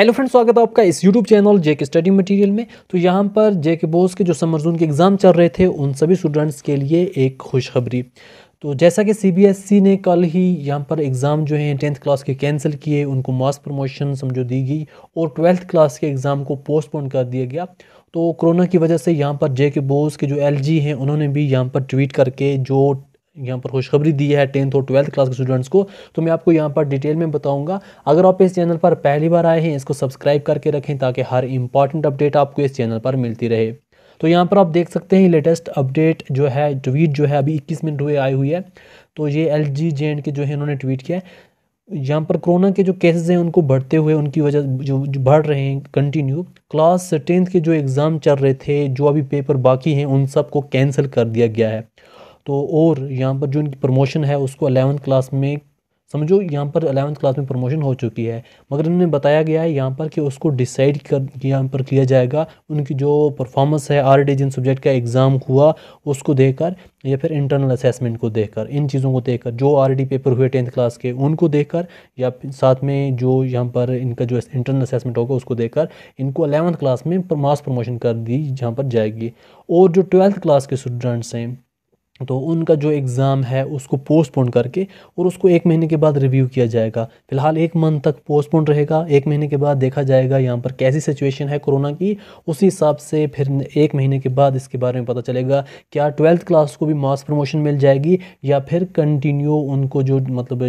hello friends स्वागत है आपका इस यूट्यूब चैनल जे के स्टडी मटेरियल में तो यहाँ पर जे के बोस के जो समर जून के एग्ज़ाम चल रहे थे उन सभी स्टूडेंट्स के लिए एक खुशखबरी तो जैसा कि सीबीएसई ने कल ही यहाँ पर एग्ज़ाम जो हैं टेंथ क्लास के कैंसिल किए उनको मास प्रमोशन समझो दी गई और ट्वेल्थ क्लास के एग्ज़ाम को पोस्टपोन कर दिया गया तो कोरोना की वजह से यहाँ पर जे के बोस के जो एल हैं उन्होंने भी यहाँ पर ट्वीट करके जो यहाँ पर खुशखबरी दी है टेंथ और ट्वेल्थ क्लास के स्टूडेंट्स को तो मैं आपको यहाँ पर डिटेल में बताऊंगा अगर आप इस चैनल पर पहली बार आए हैं इसको सब्सक्राइब करके रखें ताकि हर इंपॉर्टेंट अपडेट आपको इस चैनल पर मिलती रहे तो यहाँ पर आप देख सकते हैं लेटेस्ट अपडेट जो है ट्वीट जो है अभी इक्कीस मिनट हुए आई हुई है तो ये एल जी जे के जो है इन्होंने ट्वीट किया है यहाँ पर कोरोना के जो केसेस हैं उनको बढ़ते हुए उनकी वजह जो, जो बढ़ रहे हैं कंटिन्यू क्लास टेंथ के जो एग्ज़ाम चल रहे थे जो अभी पेपर बाकी हैं उन सब को कैंसिल कर दिया गया है तो और यहाँ पर जो इनकी प्रमोशन है उसको अलेवंथ क्लास में समझो यहाँ पर अलेवंथ क्लास में प्रमोशन हो चुकी है मगर इन्होंने बताया गया है यहाँ पर कि उसको डिसाइड कर यहाँ पर किया जाएगा उनकी जो परफॉर्मेंस है आर्ट जिन सब्जेक्ट का एग्ज़ाम हुआ उसको देखकर या फिर इंटरनल असेसमेंट को देखकर इन चीज़ों को देखकर जो आलरेडी पेपर हुए टेंथ क्लास के उनको देखकर या साथ में जो यहाँ पर इनका जो इंटरनल असेसमेंट होगा उसको देखकर इनको अलेवंथ क्लास में मास प्रमोशन कर दी जहाँ पर जाएगी और जो ट्वेल्थ क्लास के स्टूडेंट्स हैं तो उनका जो एग्ज़ाम है उसको पोस्टपोन करके और उसको एक महीने के बाद रिव्यू किया जाएगा फिलहाल एक मंथ तक पोस्टपोन रहेगा एक महीने के बाद देखा जाएगा यहाँ पर कैसी सिचुएशन है कोरोना की उसी हिसाब से फिर एक महीने के बाद इसके बारे में पता चलेगा क्या ट्वेल्थ क्लास को भी मास प्रमोशन मिल जाएगी या फिर कंटिन्यू उनको जो मतलब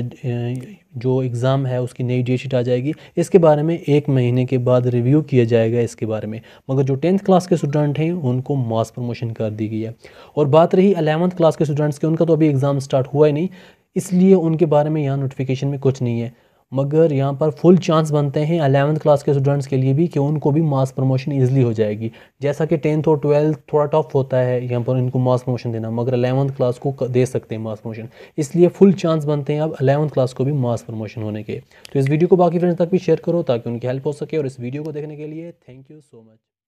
जो एग्ज़ाम है उसकी नई डेट शीट आ जाएगी इसके बारे में एक महीने के बाद रिव्यू किया जाएगा इसके बारे में मगर जो टेंथ क्लास के स्टूडेंट हैं उनको मास प्रमोशन कर दी गई है और बात रही अलेवंथ क्लास के स्टूडेंट्स की उनका तो अभी एग्ज़ाम स्टार्ट हुआ ही नहीं इसलिए उनके बारे में यहाँ नोटिफिकेशन में कुछ नहीं है मगर यहाँ पर फुल चांस बनते हैं अलेवंथ क्लास के स्टूडेंट्स के लिए भी कि उनको भी मास प्रमोशन ईजिली हो जाएगी जैसा कि टेंथ और ट्वेल्थ थोड़ा टफ होता है यहाँ पर इनको मास प्रमोशन देना मगर अलेवंथ क्लास को दे सकते हैं मास प्रमोशन इसलिए फुल चांस बनते हैं अब अलेवंथ क्लास को भी मास प्रमोशन होने के तो इस वीडियो को बाकी फ्रेंड्स तक भी शेयर करो ताकि उनकी हेल्प हो सके और इस वीडियो को देखने के लिए थैंक यू सो मच